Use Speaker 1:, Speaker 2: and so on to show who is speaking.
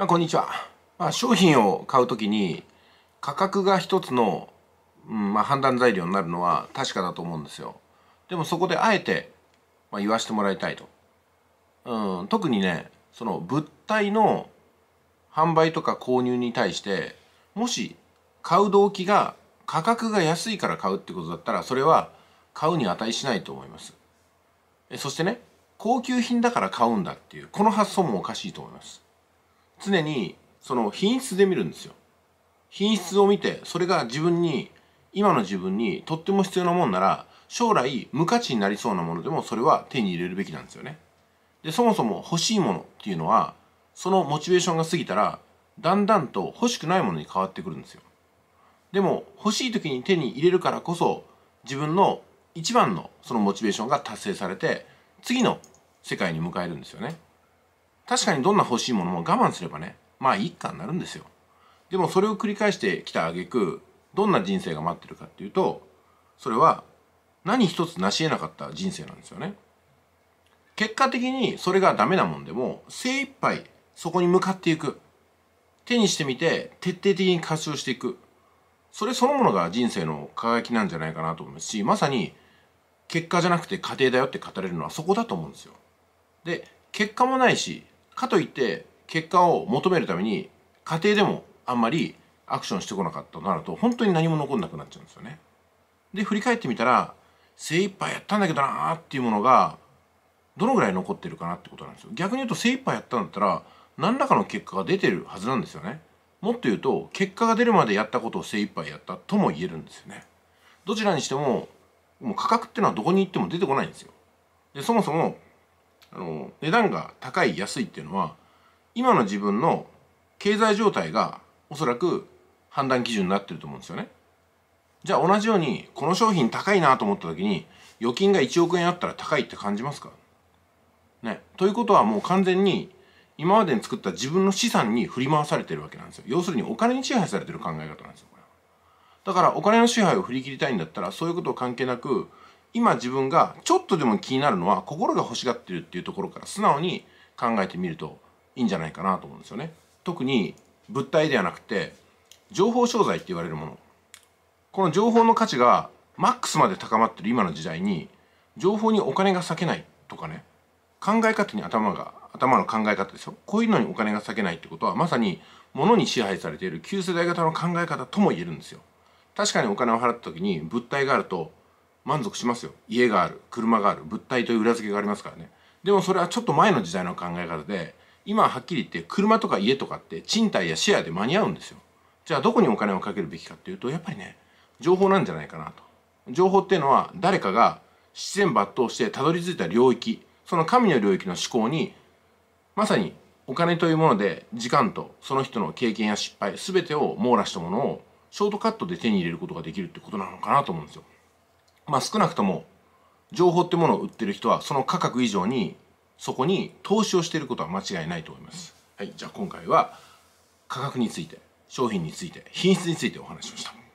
Speaker 1: あこんにちは、まあ、商品を買うときに価格が一つの、うんまあ、判断材料になるのは確かだと思うんですよでもそこであえて、まあ、言わせてもらいたいと、うん、特にねその物体の販売とか購入に対してもし買う動機が価格が安いから買うってことだったらそれは買うに値しないと思いますそしてね高級品だから買うんだっていうこの発想もおかしいと思います常にその品質で見るんですよ品質を見てそれが自分に今の自分にとっても必要なもんなら将来無価値になりそうなものでもそれは手に入れるべきなんですよねでそもそも欲しいものっていうのはそのモチベーションが過ぎたらだんだんと欲しくないものに変わってくるんですよでも欲しい時に手に入れるからこそ自分の一番のそのモチベーションが達成されて次の世界に迎えるんですよね確かにどんな欲しいものも我慢すればねまあいいかになるんですよでもそれを繰り返してきた挙句どんな人生が待ってるかっていうとそれは何一つ成し得なかった人生なんですよね結果的にそれがダメなもんでも精一杯そこに向かっていく手にしてみて徹底的に活用していくそれそのものが人生の輝きなんじゃないかなと思いますしまさに結果じゃなくて過程だよって語れるのはそこだと思うんですよで結果もないしかといって結果を求めるために家庭でもあんまりアクションしてこなかったとなると本当に何も残んなくなっちゃうんですよね。で振り返ってみたら精一杯やったんだけどなーっていうものがどのぐらい残ってるかなってことなんですよ。逆に言うと精一杯やったんだったら何らかの結果が出てるはずなんですよね。もっと言うと結果が出るまでやったことを精一杯やったとも言えるんですよね。どちらにしてももう価格っていうのはどこに行っても出てこないんですよ。でそもそもあの値段が高い安いっていうのは今の自分の経済状態がおそらく判断基準になってると思うんですよね。じゃあ同じようにこの商品高いなと思った時に預金が1億円あったら高いって感じますかね。ということはもう完全に今までに作った自分の資産に振り回されてるわけなんですよ。要するにお金に支配されてる考え方なんですよ。だからお金の支配を振り切りたいんだったらそういうこと関係なく今自分がちょっとでも気になるのは心が欲しがってるっていうところから素直に考えてみるといいんじゃないかなと思うんですよね。特に物体ではなくて情報商材って言われるものこの情報の価値がマックスまで高まってる今の時代に情報にお金が割けないとかね考え方に頭が頭の考え方ですよこういうのにお金が割けないってことはまさに物に支配されている旧世代型の考え方とも言えるんですよ。確かにお金を払った時に物体があると満足しますよ家がある車がある物体という裏付けがありますからねでもそれはちょっと前の時代の考え方で今ははっきり言って車とか家とかって賃貸やシェアで間に合うんですよじゃあどこにお金をかけるべきかっていうとやっぱりね情報なんじゃないかなと情報っていうのは誰かが自然抜刀してたどり着いた領域その神の領域の思考にまさにお金というもので時間とその人の経験や失敗全てを網羅したものをショートカットで手に入れることができるってことなのかなと思うんですよ。まあ、少なくとも情報ってものを売ってる人はその価格以上にそこに投資をしていることは間違いないと思います。はい、じゃあ今回は価格について商品について品質についてお話しました。